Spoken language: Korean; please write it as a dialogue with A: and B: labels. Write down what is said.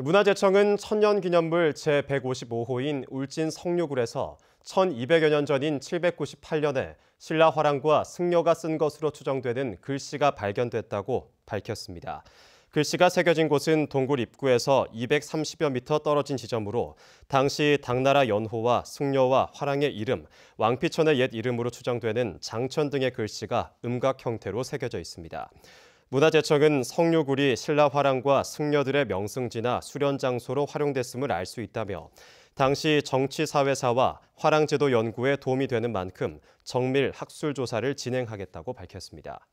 A: 문화재청은 천년기념물 제155호인 울진 성류굴에서 1200여 년 전인 798년에 신라 화랑과 승려가 쓴 것으로 추정되는 글씨가 발견됐다고 밝혔습니다. 글씨가 새겨진 곳은 동굴 입구에서 230여 미터 떨어진 지점으로 당시 당나라 연호와 승려와 화랑의 이름, 왕피천의 옛 이름으로 추정되는 장천 등의 글씨가 음각 형태로 새겨져 있습니다. 문화재청은 성류굴이 신라 화랑과 승려들의 명승지나 수련 장소로 활용됐음을 알 수 있다며 당시 정치사회사와 화랑제도 연구에 도움이 되는 만큼 정밀 학술 조사를 진행하겠다고 밝혔습니다.